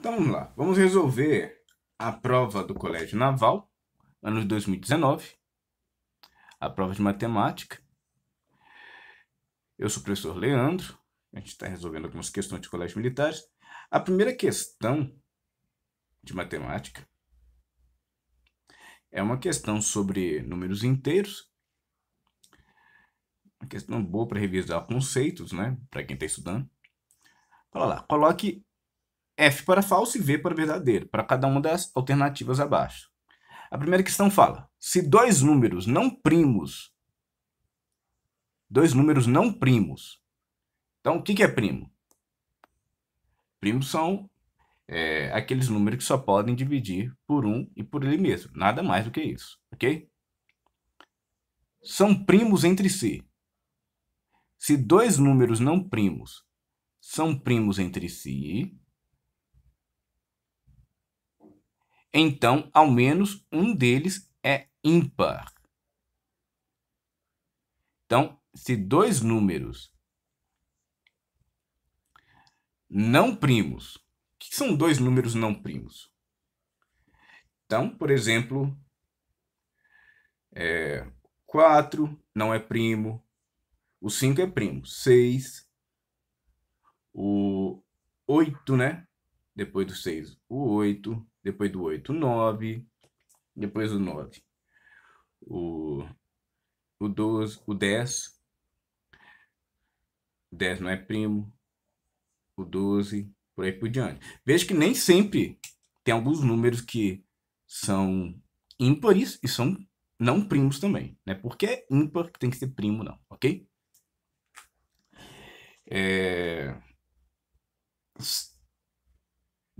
Então vamos lá, vamos resolver a prova do Colégio Naval, ano de 2019, a prova de matemática. Eu sou o professor Leandro, a gente está resolvendo algumas questões de colégios militares. A primeira questão de matemática é uma questão sobre números inteiros, uma questão boa para revisar conceitos, né, para quem está estudando. Olha lá, coloque F para falso e V para verdadeiro, para cada uma das alternativas abaixo. A primeira questão fala: se dois números não primos, dois números não primos. Então, o que, que é primo? Primos são é, aqueles números que só podem dividir por um e por ele mesmo, nada mais do que isso, ok? São primos entre si. Se dois números não primos são primos entre si, então ao menos um deles é ímpar. Então, se dois números não primos, o que são dois números não primos? Então, por exemplo, é, 4 não é primo, o 5 é primo, 6, o 8, né? Depois do 6, o 8, depois do 8, 9. Depois o 9, o, o 12, o 10. O 10 não é primo. O 12, por aí por diante. Veja que nem sempre tem alguns números que são ímpares e são não primos também. Né? Porque é ímpar que tem que ser primo, não, ok? É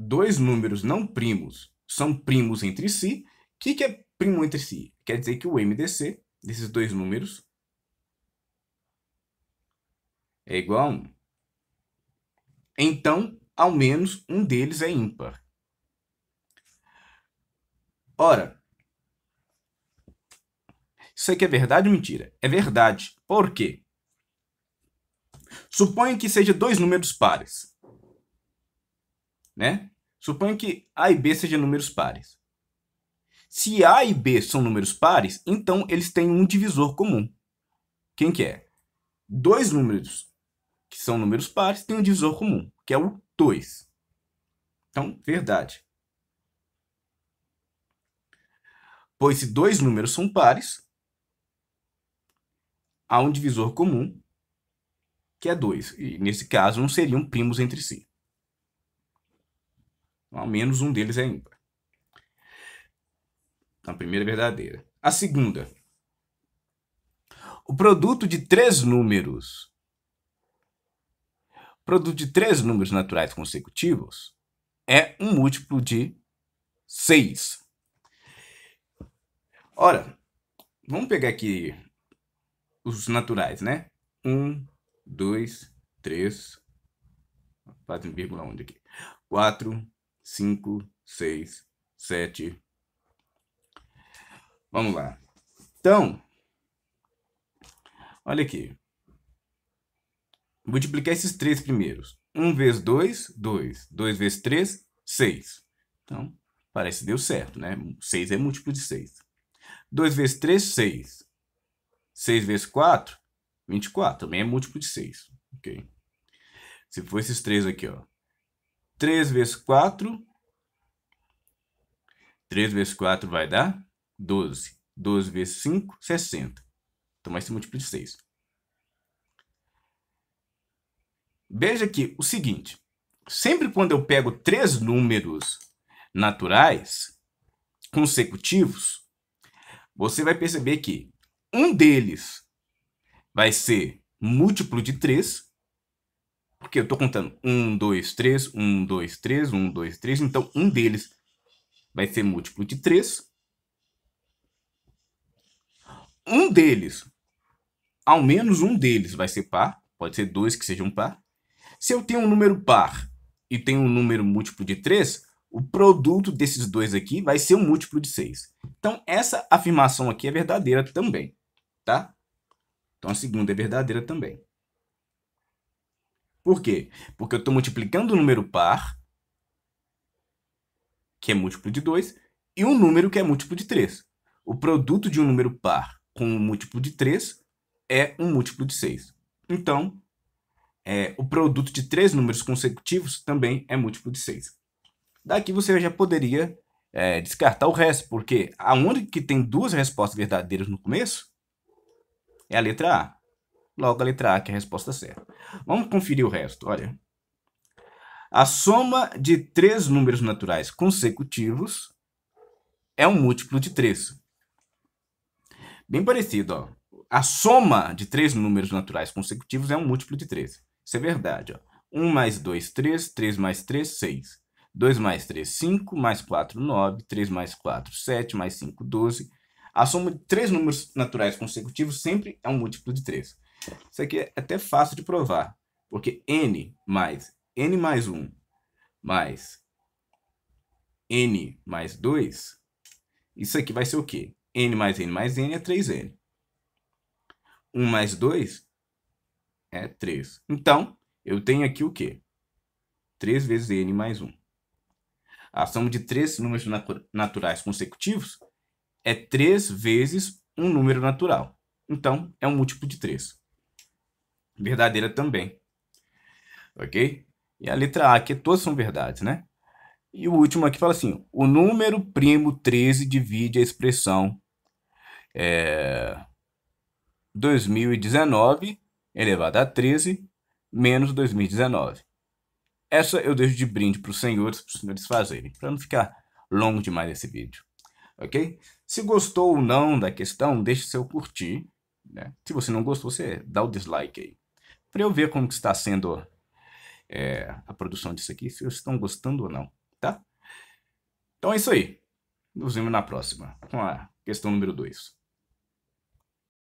dois números não primos são primos entre si. O que, que é primo entre si? Quer dizer que o MDC desses dois números é igual a 1. Então, ao menos um deles é ímpar. Ora, isso aqui é verdade ou mentira? É verdade. Por quê? Suponha que seja dois números pares né? Suponha que A e B sejam números pares. Se A e B são números pares, então eles têm um divisor comum. Quem que é? Dois números que são números pares têm um divisor comum, que é o 2. Então, verdade. Pois se dois números são pares, há um divisor comum, que é 2. E nesse caso, não seriam primos entre si ao menos um deles é ímpar. Então, a primeira é verdadeira. A segunda. O produto de três números. O produto de três números naturais consecutivos é um múltiplo de 6. Ora, vamos pegar aqui os naturais, né? 1, 2, 3, 4,1 aqui. 4, 5, 6, 7. Vamos lá. Então, olha aqui. Multiplicar esses três primeiros. 1 vezes 2, 2. 2 vezes 3, 6. Então, parece que deu certo, né? 6 é múltiplo de 6. 2 vezes 3, 6. 6 vezes 4, 24. Também é múltiplo de 6. Ok? Se for esses três aqui, ó. 3 vezes 4. 3 vezes 4 vai dar 12. 12 vezes 5, 60. Então, vai ser múltiplo de 6. Veja aqui o seguinte. Sempre quando eu pego três números naturais consecutivos, você vai perceber que um deles vai ser múltiplo de 3 porque eu tô contando um, dois, três, um, dois, três, um, dois, três. Então, um deles vai ser múltiplo de três. Um deles, ao menos um deles vai ser par. Pode ser dois que sejam par. Se eu tenho um número par e tenho um número múltiplo de três, o produto desses dois aqui vai ser um múltiplo de 6. Então, essa afirmação aqui é verdadeira também, tá? Então, a segunda é verdadeira também. Por quê? Porque eu estou multiplicando um número par, que é múltiplo de 2, e um número que é múltiplo de 3. O produto de um número par com um múltiplo de 3 é um múltiplo de 6. Então, é, o produto de três números consecutivos também é múltiplo de 6. Daqui você já poderia é, descartar o resto, porque a única que tem duas respostas verdadeiras no começo é a letra A. Logo a letra A, que é a resposta certa. Vamos conferir o resto, olha. A soma de três números naturais consecutivos é um múltiplo de 3. Bem parecido, ó. A soma de três números naturais consecutivos é um múltiplo de 3. Isso é verdade, ó. 1 mais 2, 3. 3 mais 3, 6. 2 mais 3, 5. Mais 4, 9. 3 mais 4, 7. Mais 5, 12. A soma de três números naturais consecutivos sempre é um múltiplo de 3. Isso aqui é até fácil de provar, porque n mais n mais 1 mais n mais 2, isso aqui vai ser o quê? n mais n mais n é 3n. 1 mais 2 é 3. Então, eu tenho aqui o quê? 3 vezes n mais 1. A soma de três números naturais consecutivos é 3 vezes um número natural. Então, é um múltiplo de 3 verdadeira também. Ok? E a letra A, que todas são verdades, né? E o último aqui fala assim: o número primo 13 divide a expressão é, 2019 elevado a 13 menos 2019. Essa eu deixo de brinde para os senhores, para os senhores fazerem, para não ficar longo demais esse vídeo. Ok? Se gostou ou não da questão, deixe seu curtir. Né? Se você não gostou, você dá o dislike aí para eu ver como que está sendo é, a produção disso aqui, se vocês estão gostando ou não, tá? Então é isso aí. Nos vemos na próxima, com a questão número 2.